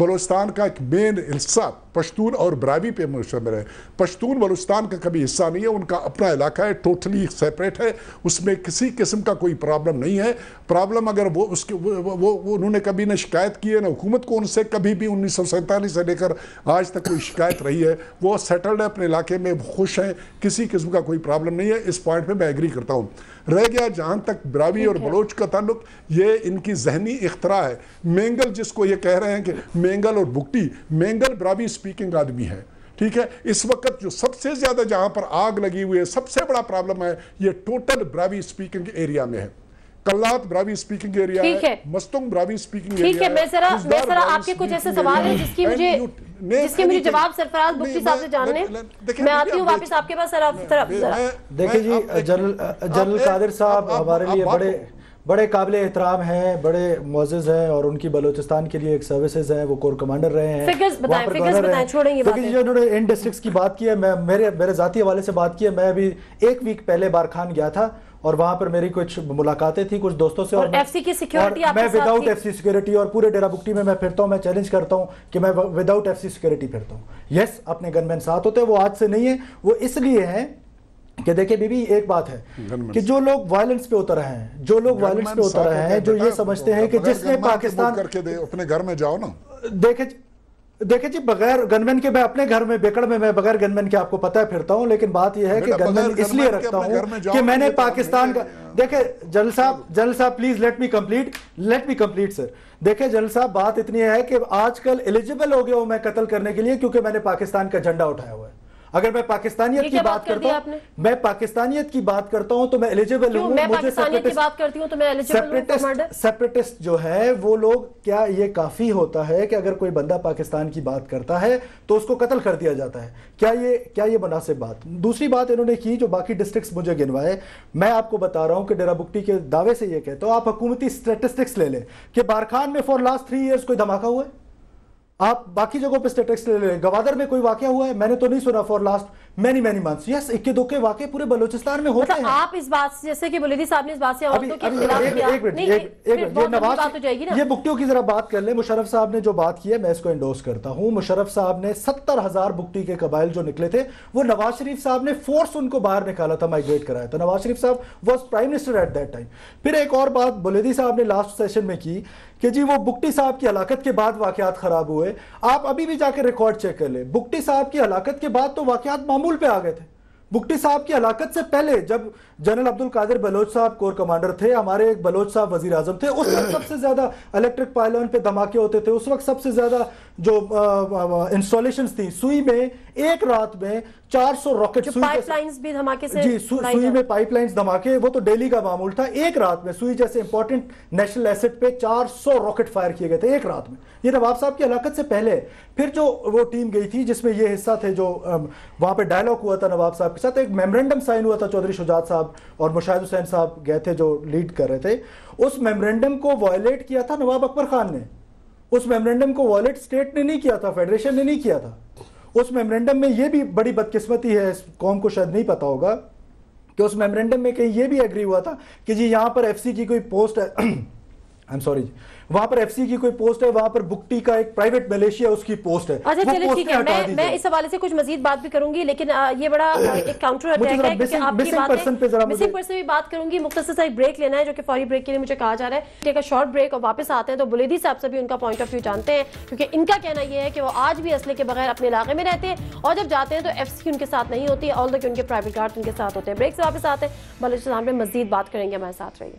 बलूचिस्तान का एक मेन हिस्सा पश्तून और बरावी पे मुशमर है पश्तून बलूचिस्तान का कभी हिस्सा नहीं है उनका अपना इलाका है टोटली सेपरेट है उसमें किसी किस्म का कोई प्रॉब्लम नहीं है प्रॉब्लम अगर वो उसके वो, वो उन्होंने कभी ना शिकायत की है ना हुकूमत को उनसे कभी भी उन्नीस से लेकर आज तक कोई शिकायत रही है वो सेटल्ड है अपने इलाके में खुश हैं किसी किस्म का कोई प्रॉब्लम नहीं है इस पॉइंट पर मैं एग्री करता हूँ रह गया जहाँ तक ब्रावी और बलोच का ताल्लुक ये इनकी जहनी इख्तरा है मेंगल जिसको ये कह रहे हैं कि मेंगल और बुकटी मेंगल ब्रावी स्पीकिंग आदमी है ठीक है इस वक्त जो सबसे ज़्यादा जहाँ पर आग लगी हुई है सबसे बड़ा प्रॉब्लम है ये टोटल ब्रावी स्पीकिंग एरिया में है कल्लात ब्रावी स्पीकिंग एरिया है, है मस्तुंग ब्रावी स्पीकिंग ठीक है मैं जरा मैं जरा आपके कुछ ऐसे सवाल है जिसकी मुझे जिसके मुझे जवाब सरफराज बुख्ती साहब से जानने मैं आती हूँ वापस आपके पास देखिए जी जनरल जनरल कादिर साहब हमारे लिए बड़े बड़े काबिल एहतराम हैं बड़े मोजेज हैं और उनकी बलोचिस्तान के लिए एक सर्विसेज हैं वो कोर कमांडर रहे हैं उन्होंने इन डिस्ट्रिक्ट की बात की है मैं मेरे मेरे जाती हवाले से बात की है मैं अभी एक वीक पहले बारखान गया था और वहां पर मेरी कुछ मुलाकातें थी कुछ दोस्तों से और, और एफसी की सिक्योरिटी और मैं विदाउट एफसी सिक्योरिटी और पूरे डेरा बुक्टी में मैं फिरता हूं मैं चैलेंज करता हूं कि मैं विदाउट एफसी सिक्योरिटी फिरता हूं यस अपने गनमैन साथ होते हैं वो आज से नहीं है वो इसलिए है कि देखिए बीबी एक बात है कि जो लोग वायलेंस पे उतर रहे हैं जो लोग वायलेंस पे उतर रहे हैं जो ये समझते हैं कि जिसने पाकिस्तान करके अपने घर में जाओ ना देखे देखिए जी बगैर गनमैन के मैं अपने घर में बेकड़ में मैं बगैर गनमैन के आपको पता है फिरता हूँ लेकिन बात यह है कि तो गनमैन इसलिए रखता हूँ कि मैंने तो पाकिस्तान का देखे जल साहब जल साहब please let me complete let me complete sir देखे जल साहब बात इतनी है कि आजकल एलिजिबल हो गया हूं मैं कत्ल करने के लिए क्योंकि मैंने पाकिस्तान का झंडा उठाया हुआ है अगर मैं पाकिस्तानियत की बात करता हूँ मैं पाकिस्तानियत की बात करता हूँ तो मैं एलिजिबल हूँ मुझे सेपरेटिस्ट तो जो है वो लोग क्या ये काफी होता है कि अगर कोई बंदा पाकिस्तान की बात करता है तो उसको कत्ल कर दिया जाता है क्या ये क्या ये मुनासिब बात दूसरी बात इन्होंने की जो बाकी डिस्ट्रिक्ट मुझे गिनवाए मैं आपको बता रहा हूँ कि डेरा बुक्टी के दावे से ये कहते हो तो आप हुकूमती स्टेटिस्टिक्स ले लें कि बारखान में फॉर लास्ट थ्री ईयर्स कोई धमाका हुआ है आप बाकी जगहों पे स्टेटिक्स ले लें गवादर में कोई वाक्य हुआ है मैंने तो नहीं सुना for last many many months yes इक्के दोके वाकई पूरे बलूचिस्तान में होते मतलब हैं आप इस बात जैसे कि बुलेदी साहब ने इस बात से और अभी, तो अभी एक एक मिनट एक ये नवाज बात हो जाएगी ना ये बुक्टियों की जरा बात कर ले मुशरफ साहब ने जो बात की है मैं इसको एंडोर्स करता हूं मुशरफ साहब ने 70000 बुक्टी के कबाइल जो निकले थे वो नवाज शरीफ साहब ने फोर्स उनको बाहर निकाला था माइग्रेट कराया था नवाज शरीफ साहब was prime minister at that time फिर एक और बात बुलेदी साहब ने लास्ट सेशन में की कि जी वो बुक्टी साहब की हलाकत के बाद वाकयात खराब हुए आप अभी भी जाकर रिकॉर्ड चेक कर ले बुक्टी साहब की हलाकत के बाद तो वाकयात मामूल मामूल पे आ गए थे बुकटी साहब की हलाकत से पहले जब जनरल अब्दुल कादिर बलोच साहब कोर कमांडर थे हमारे एक बलोच साहब वजीर आजम थे उस वक्त सबसे ज़्यादा इलेक्ट्रिक पायलन पे धमाके होते थे उस वक्त सबसे ज़्यादा जो इंस्टॉलेशंस थी सुई में एक रात में 400 सौ रॉकेट पाइपलाइंस भी धमाके से जी सु, सुई में पाइपलाइंस धमाके वो तो डेली का मामूल था एक रात में सुई जैसे इंपॉर्टेंट नेशनल एसेट पे 400 रॉकेट फायर किए गए थे एक रात में ये नवाब साहब की हलाकत से पहले फिर जो वो टीम गई थी जिसमें ये हिस्सा थे जो वहाँ पे डायलॉग हुआ था नवाब साहब के साथ एक मेमोरेंडम साइन हुआ था चौधरी शुजात साहब और मुशाहिद हुसैन साहब गए थे जो लीड कर रहे थे उस मेमोरेंडम को वायलेट किया था नवाब अकबर खान ने उस मेमोरेंडम को वायलेट स्टेट ने नहीं किया था फेडरेशन ने नहीं किया था उस मेमोरेंडम में ये भी बड़ी बदकिस्मती है इस कौम को शायद नहीं पता होगा कि उस मेमोरेंडम में कहीं ये भी एग्री हुआ था कि जी यहाँ पर एफ की कोई पोस्ट आई एम सॉरी वहां पर एफसी की कोई पोस्ट है वहां पर बुकटी का एक प्राइवेट मलेशिया उसकी पोस्ट है अच्छा चलिए ठीक है मैं, मैं इस हवाले से कुछ मजीद बात भी करूंगी लेकिन आ, ये बड़ा एक काउंटर अटैक है बात करूंगी मुख्तसर सा एक ब्रेक लेना है जो कि फौरी ब्रेक के लिए मुझे कहा जा रहा है एक शॉर्ट ब्रेक और वापस आते हैं तो बुलेदी साहब से भी उनका पॉइंट ऑफ व्यू जानते हैं क्योंकि इनका कहना यह है कि वो आज भी असले के बगैर अपने इलाके में रहते हैं और जब जाते हैं तो एफ उनके साथ नहीं होती है ऑल दो उनके प्राइवेट गार्ड उनके साथ होते हैं ब्रेक से वापस आते हैं बलोचिस्तान में मजीद बात करेंगे हमारे साथ रहिए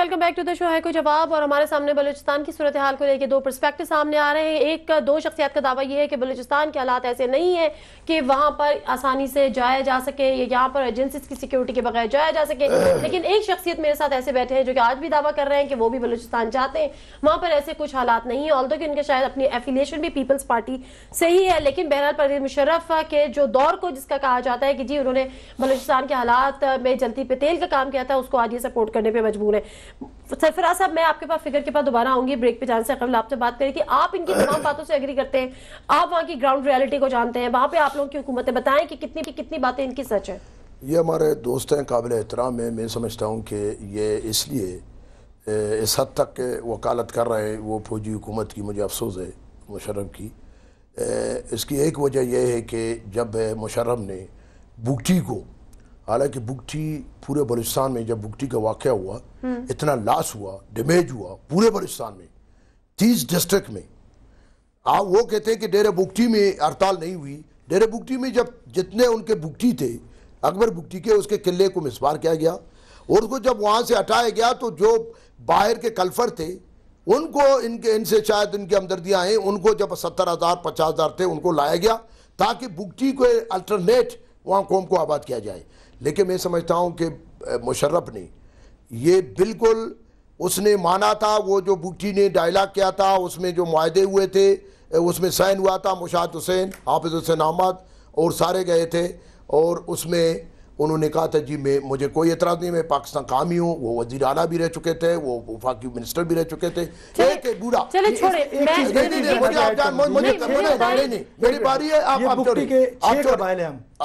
welcome back to the show है कोई जवाब और हमारे सामने बलूचिस्तान की सूरत हाल को लेकर दो परस्पेक्टिव सामने आ रहे हैं एक दो शख्सियात का दावा यह है कि बलूचिस्तान के हालात ऐसे नहीं है कि वहाँ पर आसानी से जाया जा सके या यहाँ पर एजेंसी की सिक्योरिटी के बगैर जाया जा सके लेकिन एक शख्सियत मेरे साथ ऐसे बैठे हैं जो कि आज भी दावा कर रहे हैं कि वो भी बलूचिस्तान चाहते हैं वहाँ पर ऐसे कुछ हालात नहीं है ऑल कि उनके शायद अपनी एफिलियशन भी पीपल्स पार्टी से ही है लेकिन बहरहाल परवीन मुशरफ के जो दौर को जिसका कहा जाता है कि जी उन्होंने बलूचिस्तान के हालात में जलती पे तेल का काम किया था उसको आज ये सपोर्ट करने पर मजबूर है सरफराज साहब मैं आपके पास फिगर के पास दोबारा आऊंगी ब्रेक पे जाने से कबल आपसे बात करें कि आप इनकी तमाम बातों से एग्री करते हैं आप वहाँ की ग्राउंड रियलिटी को जानते हैं वहाँ पे आप लोगों की हुकूमतें बताएं कि कितनी की कितनी बातें इनकी सच है ये हमारे दोस्त हैं काबिल एहतराम है मैं समझता हूँ कि ये इसलिए इस हद तक वकालत कर रहे हैं वो फौजी हुकूमत की मुझे अफसोस है मुशर्रफ की इसकी एक वजह यह है कि जब मुशर्रफ ने बूटी को हालांकि बुगटी पूरे बलुस्तान में जब बुगटी का वाक़ हुआ इतना लाश हुआ डैमेज हुआ पूरे बलुस्तान में तीस डिस्ट्रिक्ट में आप वो कहते हैं कि डेरा बुगटी में हड़ताल नहीं हुई डेरा बुगटी में जब जितने उनके बुगटी थे अकबर बुगटी के उसके किले को मिसवार किया गया और उसको जब वहाँ से हटाया गया तो जो बाहर के कल्फर थे उनको इनके इनसे शायद इनकी हमदर्दियाँ हैं उनको जब सत्तर हज़ार पचास हज़ार थे उनको लाया गया ताकि बुगटी को अल्टरनेट वहाँ कौम को आबाद किया जाए लेकिन मैं समझता हूँ कि मुशर्रफ ने ये बिल्कुल उसने माना था वो जो बुटी ने डायलाग किया था उसमें जो माहे हुए थे उसमें साइन हुआ था मुशाद हुसैन हाफिज़ हुसैन अहमद और सारे गए थे और उसमें उन्होंने कहा था जी मैं मुझे कोई एतराज़ नहीं मैं पाकिस्तान काम ही हूँ वो वजीर अला भी रह चुके थे वो वफाक मिनिस्टर भी रह चुके थे एक बूढ़ा मेरी बारी है आप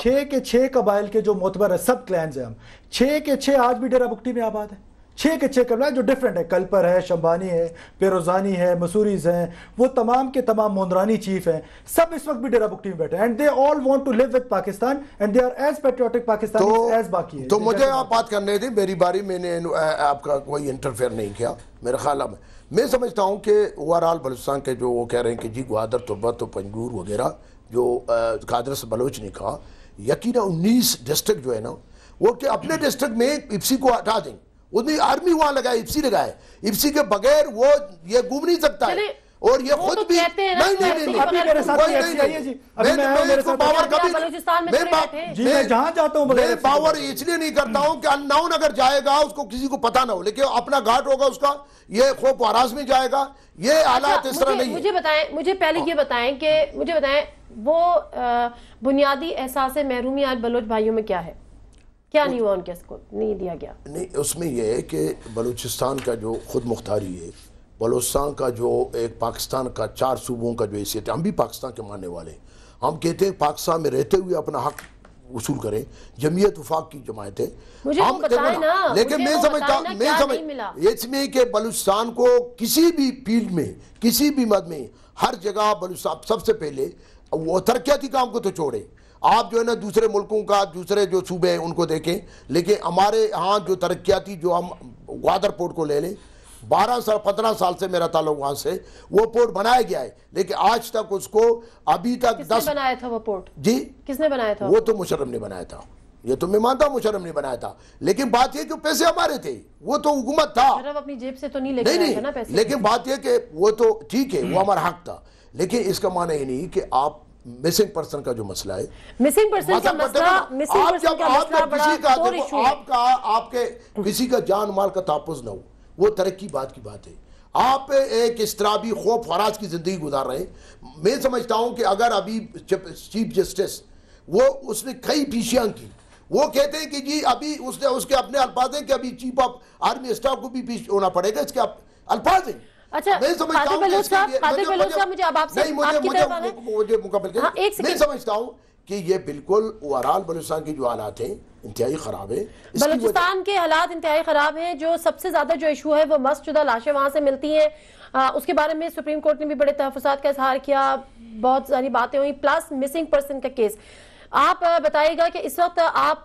छः के छह कबाइल के जो मोतबर है सब क्लैंड है हम छह के छह आज भी डेरा बुक्टी में आबाद है छः के छः कबला जो डिफरेंट है कल्पर है शंबानी है पेरोजानी है मसूरीज हैं वो तमाम के तमाम मोंदरानी चीफ हैं सब इस वक्त भी डेरा बुक टीम बैठे and they all want to live with Pakistan and they are as patriotic Pakistan तो, एज बाकी तो है तो मुझे आप बात करने दी मेरी बारी मैंने आपका कोई इंटरफेयर नहीं किया मेरे ख्याल में मैं समझता हूँ कि ओवरऑल बलुस्तान के जो वो कह रहे हैं कि जी ग्वादर तुरबत तो पंजूर वगैरह जो कादर से बलोच ने कहा यकीन उन्नीस डिस्ट्रिक्ट जो है ना वो कि अपने डिस्ट्रिक्ट में इपसी को हटा दें उसने आर्मी वहां लगाए इप्सी लगाए इप्सी के बगैर वो ये घूम नहीं सकता है और ये खुद तो भी नहीं नहीं नहीं अभी मेरे साथ नहीं जी मैं मैं मेरे पावर कभी मैं मैं जहां जाता हूं मैं पावर इसलिए नहीं करता हूं कि अननाउन अगर जाएगा उसको किसी को पता ना हो लेकिन अपना घाट होगा उसका ये खोप आराज में जाएगा ये अच्छा, हालात इस तरह नहीं मुझे बताएं मुझे पहले हाँ। ये बताएं कि मुझे बताएं वो बुनियादी एहसास महरूमी आज बलोच भाइयों में क्या है क्या नहीं हुआ उनके स्कूल नहीं दिया गया नहीं उसमें यह है कि बलूचिस्तान का जो खुद मुख्तारी है बलोचस्तान का जो एक पाकिस्तान का चार सूबों का जो हैसियत है हम भी पाकिस्तान के मानने वाले हैं हम कहते हैं पाकिस्तान में रहते हुए अपना हक वसूल करें जमीयत वफाक की जमायत है तो हम ना, लेकिन मैं समझता मैं समझ इसमें कि बलूचिस्तान को किसी भी फील्ड में किसी भी मद में हर जगह बलूचिस्तान सबसे पहले वो तरक्याती काम को तो छोड़े आप जो है ना दूसरे मुल्कों का दूसरे जो सूबे हैं उनको देखें लेकिन हमारे यहाँ जो तरक्याती जो हम ग्वादर पोर्ट को ले लें बारह साल पंद्रह साल से मेरा ताल्लुक वहाँ से वो पोर्ट बनाया गया है लेकिन आज तक उसको अभी तक किसने दस बनाया था वो पोर्ट जी किसने बनाया था वो तो मुशरम ने बनाया था ये तो मैं मानता हूँ मुशरम ने बनाया था लेकिन बात यह जो पैसे हमारे थे वो तो हुकूमत था अपनी जेब से तो नहीं लेकिन नहीं, नहीं, ना पैसे लेकिन बात यह कि वो तो ठीक है वो हमारा हक था लेकिन इसका माना ये नहीं कि आप मिसिंग पर्सन का जो मसला है मिसिंग पर्सन का मसला मिसिंग आप जब आपका किसी का देखो आपका आपके किसी का जान माल का तहफ़ ना हो वो तरक्की बात की बात है आप एक इस तरह भी खौफ फराज की ज़िंदगी गुजार रहे हैं मैं समझता हूं कि अगर अभी चीफ जस्टिस वो उसने कई पीशियाँ की वो कहते हैं कि जी अभी उसने उसके अपने अल्फाज हैं कि अभी चीफ ऑफ आर्मी स्टाफ को भी पीछे होना पड़ेगा इसके अल्फाज हैं अच्छा, नहीं समझता हूँ कि ये बिल्कुल ओवरऑल के जो हालात हैं इंतहाई ख़राब है के हालात इंतहाई ख़राब हैं जो सबसे ज़्यादा जो इशू है वो मस्तुदा लाशें वहां से मिलती हैं उसके बारे में सुप्रीम कोर्ट ने भी बड़े तहफात का इजहार किया बहुत सारी बातें हुई प्लस मिसिंग पर्सन का केस आप बताएगा कि इस वक्त आप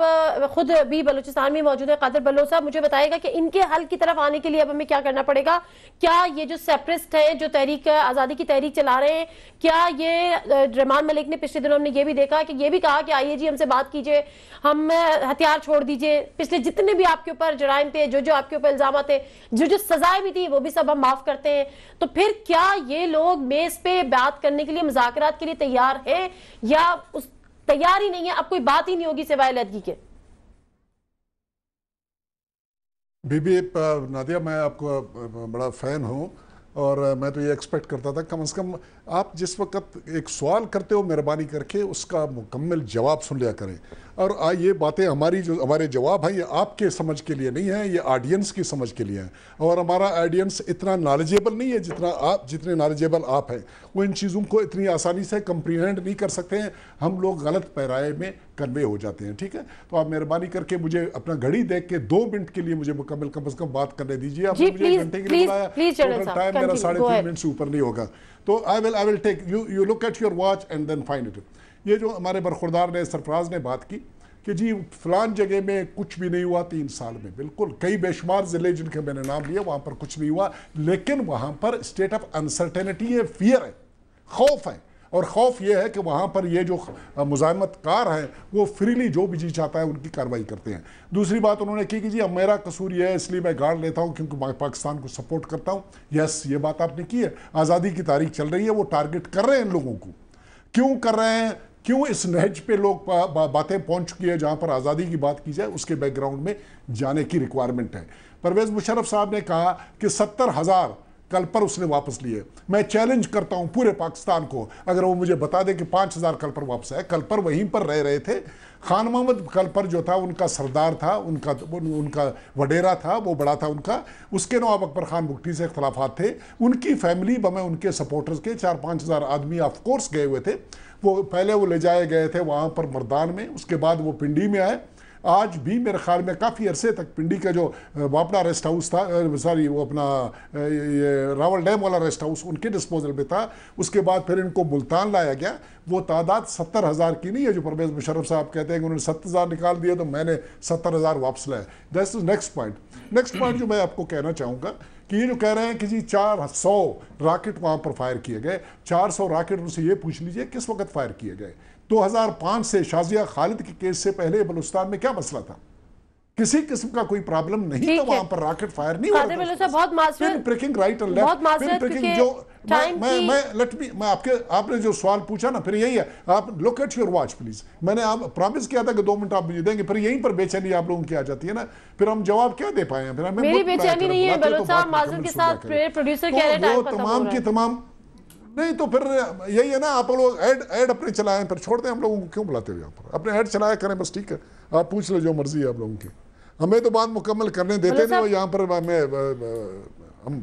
खुद भी बलूचिस्तान में मौजूद है कादर बल्लो साहब मुझे बताएगा कि इनके हल की तरफ आने के लिए अब हमें क्या करना पड़ेगा क्या ये जो सेपरिस्ट हैं जो तहरीक आज़ादी की तहरीक चला रहे हैं क्या ये रहमान मलिक ने पिछले दिनों हमने ये भी देखा कि ये भी कहा कि आइए जी हमसे बात कीजिए हम हथियार छोड़ दीजिए पिछले जितने भी आपके ऊपर जराइम थे जो जो आपके ऊपर इल्जाम थे जो जो सजाएं भी थी वो भी सब हम माफ करते हैं तो फिर क्या ये लोग मेज पे बात करने के लिए मुजाकर के लिए तैयार है या उस तैयार ही नहीं है अब कोई बात ही नहीं होगी सिवाय लदगी के बीबी नादिया मैं आपको बड़ा फ़ैन हूँ और मैं तो ये एक्सपेक्ट करता था कम से कम आप जिस वक्त एक सवाल करते हो मेहरबानी करके उसका मुकम्मल जवाब सुन लिया करें और आ, ये बातें हमारी जो हमारे जवाब हैं ये आपके समझ के लिए नहीं है ये ऑडियंस की समझ के लिए हैं और हमारा ऑडियंस इतना नॉलेजेबल नहीं है जितना आप जितने नॉलेजेबल आप हैं वो इन चीज़ों को इतनी आसानी से कंप्रीहेंड नहीं कर सकते हैं हम लोग गलत पैराए में कन्वे हो जाते हैं ठीक है तो आप मेहरबानी करके मुझे अपना घड़ी देख के दो मिनट के लिए मुझे मुकम्मल कम अज कम बात करने दीजिए आपने मुझे घंटे के लिए बताया टाइम मेरा साढ़े तीन मिनट से ऊपर नहीं होगा तो I will I will take you you look at your watch and then fine it ये जो हमारे बरखुरदार ने सरफराज ने बात की कि जी फलान जगह में कुछ भी नहीं हुआ तीन साल में बिल्कुल कई बेशुमार ज़िले जिनके मैंने नाम लिए वहाँ पर कुछ नहीं हुआ लेकिन वहाँ पर स्टेट ऑफ अनसर्टेनिटी है फियर है खौफ है और खौफ ये है कि वहाँ पर ये जो मुजामत कार हैं वो फ्रीली जो भी जी चाहता है उनकी कार्रवाई करते हैं दूसरी बात उन्होंने की कि जी अब मेरा कसूर यह है इसलिए मैं गाड़ लेता हूँ क्योंकि मैं पाकिस्तान को सपोर्ट करता हूँ यस ये बात आपने की है आज़ादी की तारीख चल रही है वो टारगेट कर रहे हैं इन लोगों को क्यों कर रहे हैं क्यों इस नहज पे लोग बातें पहुंच चुकी है जहां पर आज़ादी की बात की जाए उसके बैकग्राउंड में जाने की रिक्वायरमेंट है परवेज़ मुशरफ साहब ने कहा कि सत्तर हज़ार कल पर उसने वापस लिए मैं चैलेंज करता हूं पूरे पाकिस्तान को अगर वो मुझे बता दे कि पाँच हज़ार कल पर वापस आए कल पर वहीं पर रह रहे थे खान मोहम्मद कल पर जो था उनका सरदार था उनका उनका वडेरा था वो बड़ा था उनका उसके नवाब अकबर खान बुगटी से अख्तलाफा थे उनकी फैमिली बमें उनके सपोर्टर्स के चार पाँच हज़ार आदमी ऑफकोर्स गए हुए थे वो पहले वो ले जाए गए थे वहाँ पर मरदान में उसके बाद वो पिंडी में आए आज भी मेरे ख्याल में काफ़ी अरसे तक पिंडी का जो वापड़ा रेस्ट हाउस था सॉरी वो अपना ये रावल डैम वाला रेस्ट हाउस उनके डिस्पोजल में था उसके बाद फिर इनको मुल्तान लाया गया वो तादाद सत्तर हज़ार की नहीं है जो परवेज़ मुशरफ साहब कहते हैं कि उन्होंने सत्तर हज़ार निकाल दिया तो मैंने सत्तर हज़ार वापस लाया is next point next point जो मैं आपको कहना चाहूँगा कि ये जो कह रहे हैं कि जी 400 रॉकेट वहाँ पर फायर किए गए 400 रॉकेट उनसे ये पूछ लीजिए किस वक्त फायर किए गए 2005 से शाजिया खालिद के केस से पहले बलुस्तान में क्या मसला था किसी किस्म का कोई प्रॉब्लम नहीं था वहां पर रॉकेट फायर नहीं हो रहा मैं मैं मैं मैं आपके आपने जो सवाल पूछा ना फिर यही है आप look at your watch please मैंने आप प्रॉमिस किया था कि दो मिनट आप मुझे देंगे फिर यहीं पर बेचैनी आप लोगों की आ जाती है ना फिर हम जवाब क्या दे पाए हैं फिर मेरी बेचैनी नहीं है तो तो तमाम की तमाम नहीं तो फिर यही है ना आप लोग ऐड ऐड अपने चलाएं फिर छोड़ दें हम लोगों को क्यों बुलाते हुए यहाँ पर अपने ऐड चलाया करें बस ठीक है आप पूछ लो जो मर्जी है आप लोगों की हमें तो बात मुकम्मल करने देते नहीं वो यहाँ पर मैं हम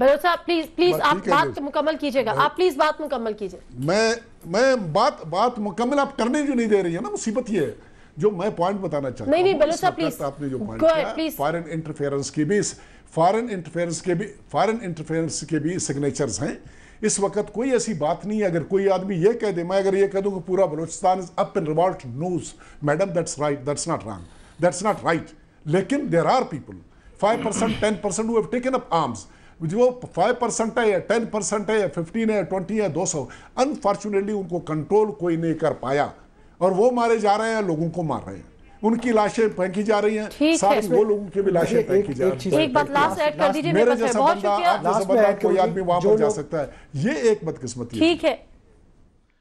भरोसा प्लीज प्लीज आप बात मुकम्मल कीजिएगा आप प्लीज बात मुकम्मल कीजिए मैं मैं बात बात मुकम्मल आप करने जो नहीं दे रही है ना मुसीबत ये है जो मैं पॉइंट बताना चाहता नहीं आपने जो पॉइंट किया इंटरफेरेंस की भी फॉरेन इंटरफेरेंस के भी फॉरेन इंटरफेरेंस के भी सिग्नेचर्स हैं इस वक्त कोई ऐसी बात नहीं है अगर कोई आदमी ये कह दे मैं अगर ये कह दूँ कि पूरा Balochistan is up in revolt news madam that's right that's not wrong that's not right लेकिन there are people five percent ten percent हुए टेकन अप आर्म्स जो फाइव परसेंट है या टेन परसेंट है या फिफ्टीन है ट्वेंटी है दो सौ अनफॉर्चुनेटली उनको कंट्रोल कोई नहीं कर पाया और वो मारे जा रहे हैं लोगों को मार रहे हैं उनकी लाशें फेंकी जा रही हैं साथ वो लोगों की भी लाशें फेंकी जा रही हैं एक बात लास्ट ऐड कर दीजिए मेरे जैसा बंदा आप जैसा बंदा कोई आदमी वहां पर जा सकता है ये एक बदकिस्मती ठीक है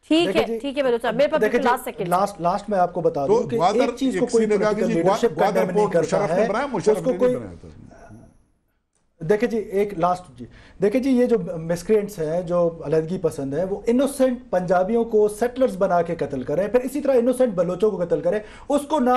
ठीक है ठीक है मेरे पास लास्ट लास्ट लास्ट में आपको बता तो दूं कि एक चीज को कोई नहीं कर रहा नहीं करता है उसको कोई देखिए जी एक लास्ट जी देखिए जी ये जो मिसक्रियंट्स हैं जो अलहदगी पसंद है वो इनोसेंट पंजाबियों को सेटलर्स बना के कत्ल करें फिर इसी तरह इनोसेंट बलोचों को कत्ल करें उसको ना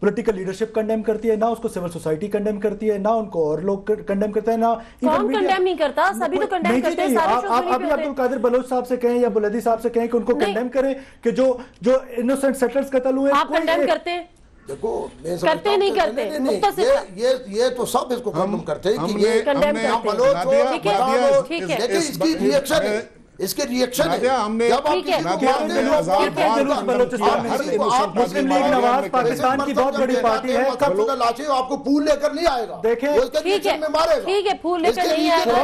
पोलिटिकल लीडरशिप कंडेम करती है ना उसको सिविल सोसाइटी कंडेम करती है ना उनको और लोग कंडेम करते हैं ना कौन कंडेम नहीं करता सभी तो कंडेम करते हैं आप अभी अब्दुल कादिर बलोच साहब से कहें या बुलदी साहब से कहें कि उनको कंडेम करें कि जो जो इनोसेंट सेटलर्स कत्ल हुए आप कंडेम करते हैं देखो मैं करते नहीं करते नहीं, नहीं, नहीं, ये, ये ये तो सब इसको हम करते हैं कि ये कंडेम करते हैं ठीक है ठीक है इसकी रिएक्शन इसके रिएक्शन हमने मुस्लिम लीग नवाज तो पाकिस्तान की बहुत बड़ी पार्टी है आपको फूल लेकर नहीं आएगा देखे ठीक है ठीक है फूल लेकर नहीं आएगा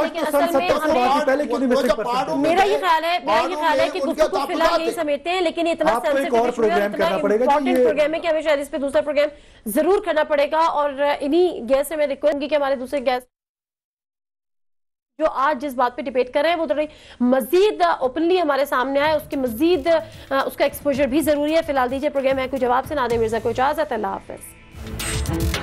तो मेरा ये ख्याल है मेरा ये ख्याल है कि को तो फिलहाल नहीं समेटते हैं लेकिन इतना करना इंपॉर्टेंट प्रोग्राम है कि हमें शायद इस पर दूसरा प्रोग्राम जरूर करना पड़ेगा और इन्हीं गैस से मैं रिक्वेस्ट की हमारे दूसरे गैस जो आज जिस बात पे डिबेट कर रहे हैं वो थोड़ी मजीद ओपनली हमारे सामने आए उसकी मजीद उसका एक्सपोजर भी जरूरी है फिलहाल दीजिए प्रोग्राम है कोई जवाब से नादे मिर्जा को इजाजत अल्लाह हाफिज़